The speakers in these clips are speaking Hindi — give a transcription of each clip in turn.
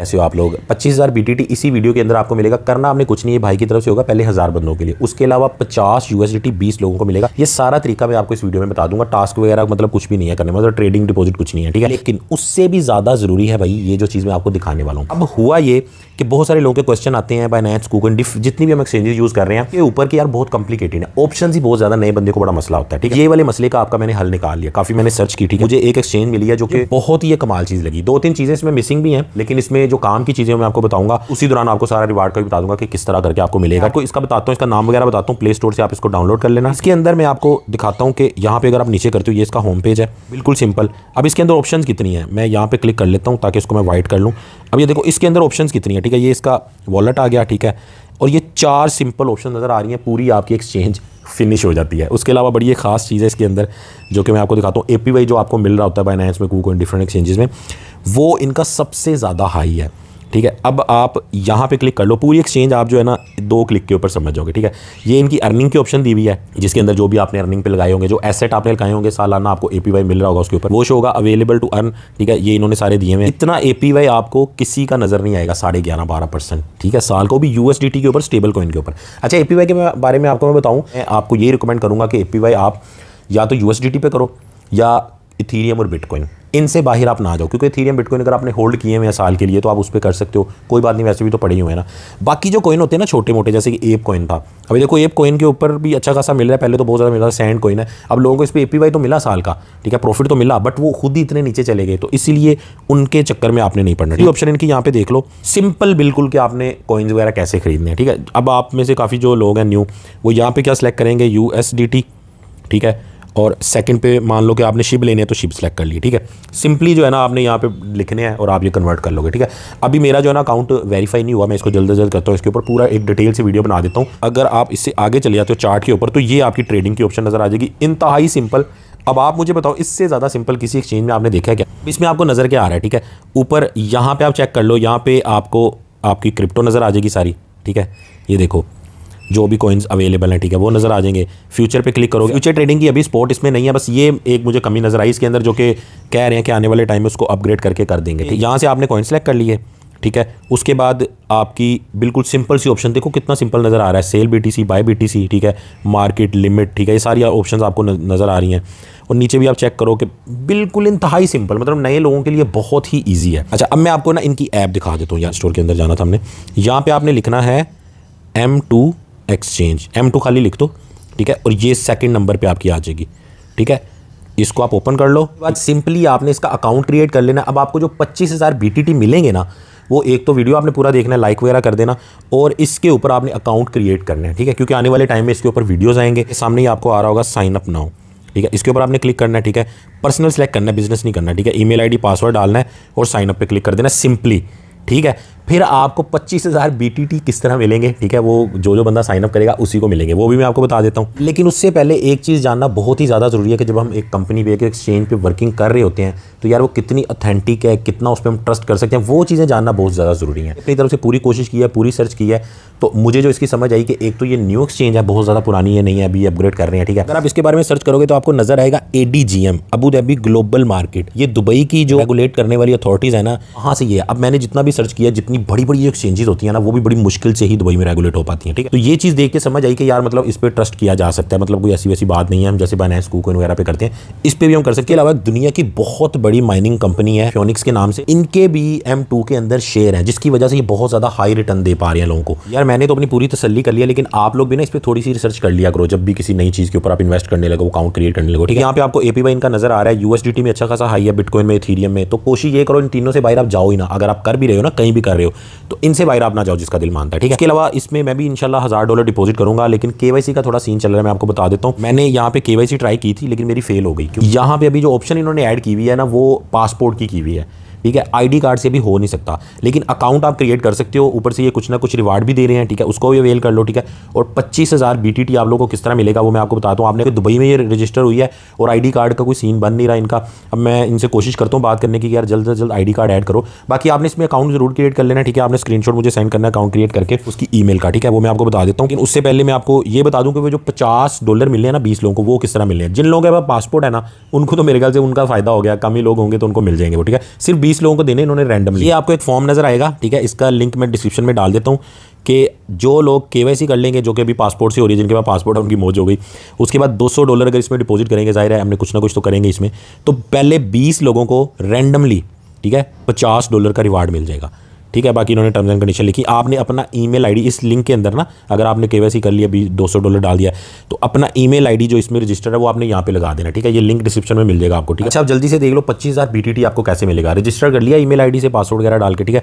कैसे हो आप लोग पच्चीस हज़ार बी इसी वीडियो के अंदर आपको मिलेगा करना आपने कुछ नहीं है भाई की तरफ से होगा पहले हज़ार बंदों के लिए उसके अलावा पचास यूएसडी बीस लोगों को मिलेगा ये सारा तरीका मैं आपको इस वीडियो में बता दूंगा टास्क वगैरह मतलब कुछ भी नहीं है करने मतलब ट्रेडिंग डिपॉजिट कुछ नहीं है ठीक है लेकिन उससे भी ज़्यादा ज़रूरी है भाई ये जो चीज़ मैं आपको दिखाने वाला हूँ अब हुआ ये कि बहुत सारे लोगों के क्वेश्चन आते हैं बाइनेंस कूकन डिफ जितनी भी हम एक्सचेंजेस यूज़ कर रहे हैं ये ऊपर की यार बहुत कॉम्प्लिकेटेड है ऑप्शन ही बहुत ज़्यादा नए बंदे को बड़ा मसला होता है ठीक है ये वाले मसले का आपका मैंने हल निकाल लिया काफ़ी मैंने सर्च की ठीक है मुझे एक एक्सचेंज मिली है जो कि बहुत ही कमाल चीज़ लगी दो तीन चीज़ें इसमें मिसिंग भी हैं लेकिन इसमें जो काम की चीज़ें मैं आपको बताऊंगा उसी दौरान आपको सारा रिवार्ड का भी बता दूंगा कि किस तरह करके आपको मिलेगा आपको हाँ। तो इसका बताता हूँ इसका नाम वगैरह बताता हूँ प्ले स्टोर से आप इसको डाउनलोड कर लेना इसके अंदर मैं आपको दिखाता हूँ कि यहाँ पे अगर आप नीचे करते हो ये इसका होम पेज है बिल्कुल सिंपल अब इसके अंदर ऑप्शन कितनी है मैं यहाँ पर क्लिक कर लेता हूँ ताकि इसको मैं वाइट कर लूँ अब ये देखो इसके अंदर ऑप्शन कितनी है ठीक है ये इसका वॉलेट आ गया ठीक है और ये चार सिंपल ऑप्शन नज़र आ रही हैं पूरी आपकी एक्सचेंज फिनिश हो जाती है उसके अलावा बड़ी एक खास चीज़ है इसके अंदर जो कि मैं आपको दिखाता हूँ ए जो आपको मिल रहा होता है बाइनेंस में कूक एंड डिफरेंट एक्सचेंजेस में वो इनका सबसे ज़्यादा हाई है ठीक है अब आप यहाँ पे क्लिक कर लो पूरी एक्सचेंज आप जो है ना दो क्लिक के ऊपर समझ जाओगे ठीक है ये इनकी अर्निंग की ऑप्शन दी हुई है जिसके अंदर जो भी आपने अर्निंग पे लगाए होंगे जो एसेट आपने लगाए होंगे सालाना आपको एपीवाई मिल रहा होगा उसके ऊपर वो शो होगा अवेलेबल टू अर्न ठीक है ये इन्होंने सारे दिए हुए इतना ए आपको किसी का नजर नहीं आएगा साढ़े ग्यारह बारह परसेंट ठीक है साल को भी यू के ऊपर स्टेबल कॉइन के ऊपर अच्छा ए के बारे में आपको मैं बताऊँ मैं आपको ये रिकमेंड करूँगा कि ए आप या तो यू पे करो या इथीरियम और बिटकॉइन इनसे बाहर आप ना जाओ क्योंकि थीरियम बिटकॉइन अगर आपने होल्ड किए हुए हैं साल के लिए तो आप उस पर कर सकते हो कोई बात नहीं वैसे भी तो पड़े ही हुए हैं ना बाकी जो कॉइन होते हैं ना छोटे मोटे जैसे कि एप कॉइन था अभी देखो एप कॉइन के ऊपर भी अच्छा खासा मिल रहा है पहले तो बहुत ज़्यादा मिल रहा है सैंड कॉइन है अब लोगों को इस पर ए तो मिला साल का ठीक है प्रॉफिट तो मिला बट वो खुद ही इतने नीचे चले गए तो इसीलिए उनके चक्कर में आपने नहीं पढ़ना ऑप्शन इनकी यहाँ पे देख लो सिंपल बिल्कुल कि आपने कॉइन्स वगैरह कैसे खरीदने हैं ठीक है अब आप में से काफ़ी जो लोग हैं न्यू वो यहाँ पे क्या सेलेक्ट करेंगे यू ठीक है और सेकंड पे मान लो कि आपने शिप लेने हैं तो शिप सेलेक्ट कर ली ठीक है सिंपली जो है ना आपने यहाँ पे लिखने हैं और आप ये कन्वर्ट कर लोगे ठीक है अभी मेरा जो है ना अकाउंट वेरीफाई नहीं हुआ मैं इसको जल्द से जल्द करता हूँ इसके ऊपर पूरा एक डिटेल से वीडियो बना देता हूँ अगर आप इससे आगे चले जाते हो चार्ट के ऊपर तो ये आपकी ट्रेडिंग की ऑप्शन नज़र आ जाएगी इंतहाई सिंपल अब आप मुझे बताओ इससे ज़्यादा सिंपल किसी एक्सचेंज में आपने देखा है क्या इसमें आपको नज़र क्या आ रहा है ठीक है ऊपर यहाँ पे आप चेक कर लो यहाँ पे आपको आपकी क्रिप्टो नज़र आ जाएगी सारी ठीक है ये देखो जो भी कॉइन्स अवेलेबल हैं ठीक है वो नज़र आ जाएंगे फ्यूचर पे क्लिक करोगे फ्यूचर ट्रेडिंग की अभी स्पॉट इसमें नहीं है बस ये एक मुझे कमी नज़र आई इसके अंदर जो कि कह रहे हैं कि आने वाले टाइम में उसको अपग्रेड करके कर देंगे ठीक यहाँ से आपने कॉइन सेलेक्ट कर लिए ठीक है उसके बाद आपकी बिल्कुल सिंपल सी ऑप्शन देखो कितना सिंपल नज़र आ रहा है सेल बीटीसी बाय बीटीसी ठीक है मार्केट लिमिट ठीक है ये सारी ऑप्शंस आपको नज़र आ रही हैं और नीचे भी आप चेक करो कि बिल्कुल इंतहाई सिंपल मतलब नए लोगों के लिए बहुत ही ईजी है अच्छा अब मैं आपको ना इनकी ऐप दिखा देता हूँ यहाँ स्टोर के अंदर जाना था हमने यहाँ पर आपने लिखना है M two exchange M two खाली लिख दो ठीक है और ये सेकंड नंबर पे आपकी आ जाएगी ठीक है इसको आप ओपन कर लो बाद सिंपली आपने इसका अकाउंट क्रिएट कर लेना अब आपको जो पच्चीस हज़ार बी मिलेंगे ना वो एक तो वीडियो आपने पूरा देखना है लाइक वगैरह कर देना और इसके ऊपर आपने अकाउंट क्रिएट करना है ठीक है क्योंकि आने वाले टाइम में इसके ऊपर वीडियोज़ आएंगे सामने ही आपको आ रहा होगा साइन अप नाउ ठीक है इसके ऊपर आपने क्लिक करना है ठीक है पर्सनल सेलेक्ट करना है बिजनेस नहीं करना ठीक है ईमेल आईडी पासवर्ड डालना है और साइन अप पे क्लिक कर देना सिंपली ठीक है फिर आपको पच्चीस हज़ार बी किस तरह मिलेंगे ठीक है वो जो जो बंदा साइनअप करेगा उसी को मिलेंगे वो भी मैं आपको बता देता हूँ लेकिन उससे पहले एक चीज़ जानना बहुत ही ज़्यादा ज़रूरी है कि जब हम एक कंपनी पे एक एक्सचेंज पे वर्किंग कर रहे होते हैं तो यार वो कितनी अथेंटिक है कितना उस पर हम ट्रस्ट कर सकते हैं वो चीज़ें जानना बहुत ज़्यादा ज़रूरी है अपनी तरफ से पूरी कोशिश की है पूरी सर्च की है तो मुझे जो इसकी समझ आई कि एक तो ये न्यू एक्सचेंज है बहुत ज़्यादा पुरानी है नहीं है अभी अपग्रेड कर रहे हैं ठीक है अगर आप इसके बारे में सर्च करोगे तो आपको नजर आएगा A D G M Abu Dhabi global market ये दुबई की जो रेगुलेट करने वाली अथॉरिटीज़ है ना वहाँ से ये अब मैंने जितना भी सर्च किया जितनी बड़ी बड़ी एक्सचेंजेस होती है ना वो भी बड़ी मुश्किल से ही दुबई में रेगुलेट हो पाती है ठीक है तो ये चीज़ देख के समझ आई कि यार मतलब इस पर ट्रस्ट किया जा सकता है मतलब कोई ऐसी वैसी बात नहीं है हम जैसे बाइनेंस कूकन वगैरह पे करते हैं इस पर भी हम कर सकते अलावा दुनिया की बहुत बड़ी माइनिंग कंपनी है फ्योनिक्स के नाम से इनके भी एम के अंदर शेयर है जिसकी वजह से ये बहुत ज़्यादा हाई रिटर्न दे पा रहे हैं लोगों को यार मैंने तो अपनी पूरी तसली कर लिया लेकिन आप लोग भी ना इस पर थोड़ी सी रिसर्च कर लिया करो जब भी किसी नई चीज़ के ऊपर आप इन्वेस्ट करने लगे अकाउंट क्रिएट करने लगे ठीक है यहाँ पे आपको एपीवाई इनका नजर आ रहा है यूएसडी में अच्छा खासा हाई है बिटकॉइन में थीरियम में तो कोशिश ये करो इन तीनों से बाहर आप जाओ ही ना अगर आप कर भी रहे हो ना कहीं भी कर रहे हो हो तो इनसे बाहर आप ना जाओ जिसका दिल मानता है ठीक है इसके अलावा इसमें मैं भी इनशाला हज़ार डॉलर डिपॉजिट करूंगा लेकिन के का थोड़ा सीन चल रहा है मैं आपको बता देता हूँ मैंने यहाँ पे के ट्राई की थी लेकिन मेरी फेल हो गई क्योंकि यहाँ पे अभी जो ऑप्शन इन्होंने ऐड की हुई है ना वो पासपोर्ट की की हुई है ठीक है आईडी कार्ड से भी हो नहीं सकता लेकिन अकाउंट आप क्रिएट कर सकते हो ऊपर से ये कुछ ना कुछ रिवार्ड भी दे रहे हैं ठीक है उसको भी अवेल कर लो ठीक है और पच्चीस हज़ार बी आप लोगों को किस तरह मिलेगा वो मैं आपको बताता हूँ आपने दुबई में ये रजिस्टर हुई है और आई कार्ड का कोई सीन बन नहीं रहा इनका अब मैं इनसे कोशिश करता हूँ बात करने की यार जल्द से जल्द आई कार्ड ऐड करो बाकी आपने इसमें अकाउंट जरूर क्रिएट कर लेना ठीक है आपने स्क्रीन मुझे सेंड करना अकाउंट क्रिएट करके उसकी ई का ठीक है वो मैं आपको बता देता हूँ लेकिन उससे पहले मैं आपको ये बता दूँ कि वो जो पचास डॉलर मिले हैं ना बीस लोगों को वो किस तरह मिले हैं जिन लोगों के पास पासपोर्ट है ना उनको तो मेरे ख्याल से उनका फायदा हो गया कम ही लोग होंगे तो उनको मिल जाएंगे वो ठीक है सिर्फ बीस लोगों को देने इन्होंने रैंडमली ये आपको एक फॉर्म नजर आएगा ठीक है इसका लिंक मैं डिस्क्रिप्शन में डाल देता हूँ कि जो लोग के कर लेंगे जो कि अभी पासपोर्ट से हो रही है जिनके पास पासपोर्ट है उनकी मौज हो गई उसके बाद 200 डॉलर अगर इसमें डिपॉजिट करेंगे जाहिर है हमने कुछ ना कुछ तो करेंगे इसमें तो पहले 20 लोगों को रैंडमली ठीक है 50 डॉलर का रिवार्ड मिल जाएगा ठीक है बाकी इन्होंने टर्म्स एंड कंडीशन लिखी आपने अपना ईमेल आईडी इस लिंक के अंदर ना अगर आपने केवाईसी कर लिया अभी 200 डॉलर डाल दिया तो अपना ईमेल आईडी जो इसमें रजिस्टर है वो आपने यहाँ पे लगा देना ठीक है ये लिंक डिस्क्रिप्शन में मिल जाएगा आपको ठीक है अच्छा आप जल्दी से देख लो पच्चीस हज़ार आपको कैसे मिलेगा रजिस्टर कर लिया ई मेल से पासवर्ड वगैरह डाल के ठीक है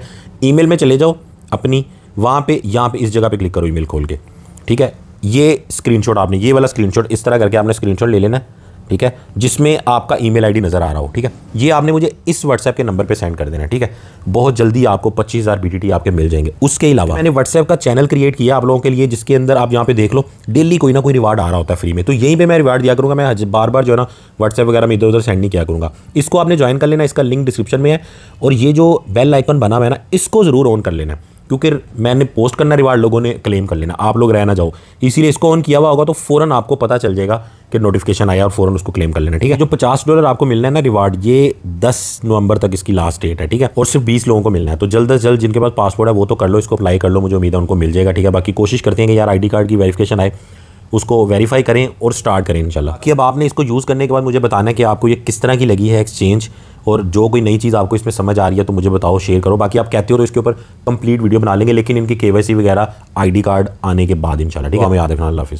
ई में चले जाओ अपनी वहाँ पे यहाँ पे इस जगह पे क्लिक करो ईमेल खोल के ठीक है ये स्क्रीनशॉट आपने ये वाला स्क्रीनशॉट इस तरह करके आपने स्क्रीनशॉट ले लेना है ठीक है जिसमें आपका ईमेल आईडी नज़र आ रहा हो ठीक है ये आपने मुझे इस व्हाट्सएप के नंबर पे सेंड कर देना ठीक है बहुत जल्दी आपको 25000 हज़ार आपके मिल जाएंगे उसके अलावा मैंने व्हाट्सएप का चैनल क्रिएट किया आप लोगों के लिए जिसके अंदर आप यहाँ पे देख लो डेली कोई ना कोई रिवार्ड आ रहा होता है फ्री में तो यहीं पर मैं रिवार्ड दिया करूँगा मैं बार बार जो है ना व्हाट्सएप वगैरह में इधर उधर सेंड नहीं किया करूँगा इसको आपने ज्वाइन कर लेना इसका लिंक डिस्क्रिप्शन में है और ये जो बेल आइकन बना हुआ है ना इसको ज़रूर ऑन कर लेना क्योंकि मैंने पोस्ट करना रिवार्ड लोगों ने क्लेम कर लेना आप लोग रहना जाओ इसीलिए इसको ऑन किया हुआ होगा तो फ़ौरन आपको पता चल जाएगा कि नोटिफिकेशन आया और फ़ौरन उसको क्लेम कर लेना ठीक है जो पचास डॉलर आपको मिलना है ना रिवार्ड ये दस नवंबर तक इसकी लास्ट डेट है ठीक है और सिर्फ बीस लोगों को मिलना है तो जल्द अज जल्द जिनके पास पासपोर्ट है वो तो कर लो इसको अप्लाई कर लो मुझे उम्मीद है उनको मिल जाएगा ठीक है बाकी कोशिश करते हैं कि यार आई कार्ड की वेरीफिकेशन आए उसको वेरीफाई करें और स्टार्ट करें इनशाला कि अब आपने इसको यूज़ करने के बाद मुझे बताना कि आपको ये किस तरह की लगी है एक्सचेंज और जो कोई नई चीज़ आपको इसमें समझ आ रही है तो मुझे बताओ शेयर करो बाकी आप कहते हो तो इसके ऊपर कंप्लीट वीडियो बना लेंगे लेकिन इनकी के वगैरह आई कार्ड आने के बाद इनशाला ठीक है हमें याद रखना अल्लाह